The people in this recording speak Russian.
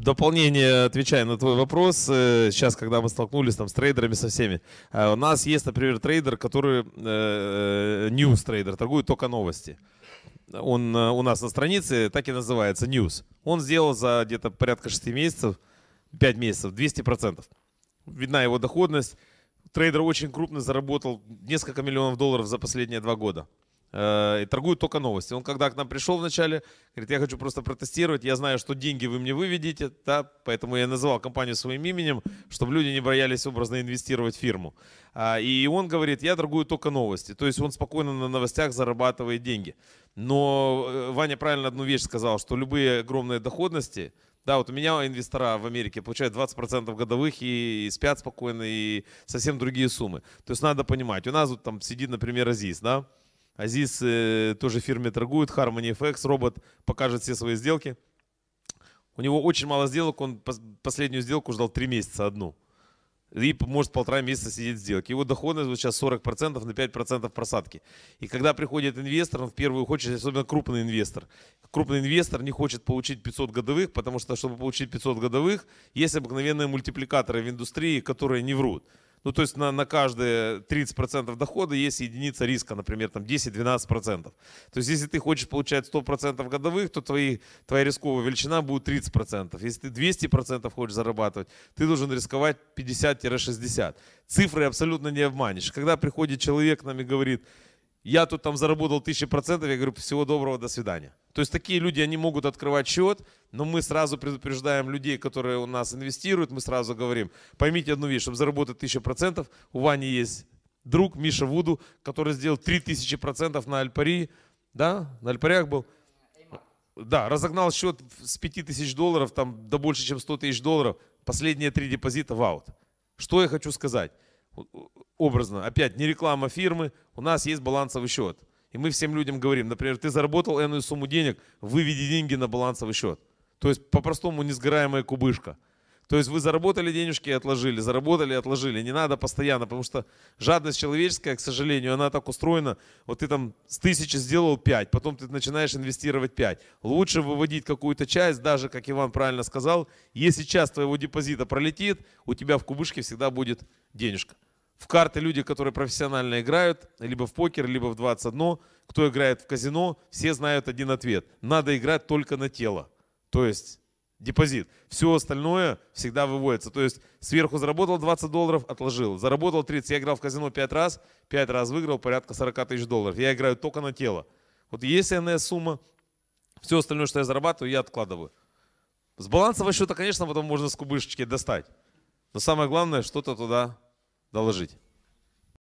дополнение, отвечая на твой вопрос, э, сейчас, когда мы столкнулись там с трейдерами, со всеми, э, у нас есть, например, трейдер, который, э, news трейдер, торгует только новости. Он у нас на странице так и называется, news. Он сделал за где-то порядка 6 месяцев, 5 месяцев, 200%. Видна его доходность. Трейдер очень крупно заработал несколько миллионов долларов за последние два года. Э, и торгует только новости. Он когда к нам пришел вначале, говорит, я хочу просто протестировать, я знаю, что деньги вы мне выведете, да, поэтому я называл компанию своим именем, чтобы люди не боялись образно инвестировать в фирму. А, и он говорит, я торгую только новости, то есть он спокойно на новостях зарабатывает деньги. Но э, Ваня правильно одну вещь сказал, что любые огромные доходности, да, вот у меня инвестора в Америке получают 20% годовых и, и спят спокойно, и совсем другие суммы. То есть надо понимать, у нас вот там сидит, например, Азиз, да, Азиз э, тоже в фирме торгует, Harmony FX, робот покажет все свои сделки. У него очень мало сделок, он последнюю сделку ждал 3 месяца одну. И может полтора месяца сидеть в сделке. Его доходность вот сейчас 40% на 5% просадки. И когда приходит инвестор, он в первую очередь, особенно крупный инвестор, крупный инвестор не хочет получить 500 годовых, потому что, чтобы получить 500 годовых, есть обыкновенные мультипликаторы в индустрии, которые не врут. Ну, то есть на, на каждые 30% дохода есть единица риска, например, там 10-12%. То есть если ты хочешь получать 100% годовых, то твои, твоя рисковая величина будет 30%. Если ты 200% хочешь зарабатывать, ты должен рисковать 50-60%. Цифры абсолютно не обманешь. Когда приходит человек к нам и говорит – я тут там заработал тысячи процентов, я говорю, всего доброго, до свидания. То есть такие люди, они могут открывать счет, но мы сразу предупреждаем людей, которые у нас инвестируют, мы сразу говорим, поймите одну вещь, чтобы заработать тысячу процентов, у Вани есть друг Миша Вуду, который сделал три тысячи процентов на Альпари, да, на Альпарях был, да, разогнал счет с пяти тысяч долларов там до больше, чем сто тысяч долларов, последние три депозита в аут. Что я хочу сказать? образно, опять не реклама фирмы, у нас есть балансовый счет. И мы всем людям говорим, например, ты заработал энную сумму денег, выведи деньги на балансовый счет. То есть по-простому несгораемая кубышка. То есть вы заработали денежки и отложили, заработали и отложили. Не надо постоянно, потому что жадность человеческая, к сожалению, она так устроена. Вот ты там с тысячи сделал пять потом ты начинаешь инвестировать пять Лучше выводить какую-то часть, даже, как Иван правильно сказал, если часть твоего депозита пролетит, у тебя в кубышке всегда будет денежка. В карты люди, которые профессионально играют, либо в покер, либо в 21, кто играет в казино, все знают один ответ. Надо играть только на тело. То есть депозит. Все остальное всегда выводится. То есть сверху заработал 20 долларов, отложил. Заработал 30. Я играл в казино 5 раз, 5 раз выиграл, порядка 40 тысяч долларов. Я играю только на тело. Вот есть НС сумма, все остальное, что я зарабатываю, я откладываю. С балансового счета, конечно, потом можно с кубышечки достать. Но самое главное, что-то туда доложить.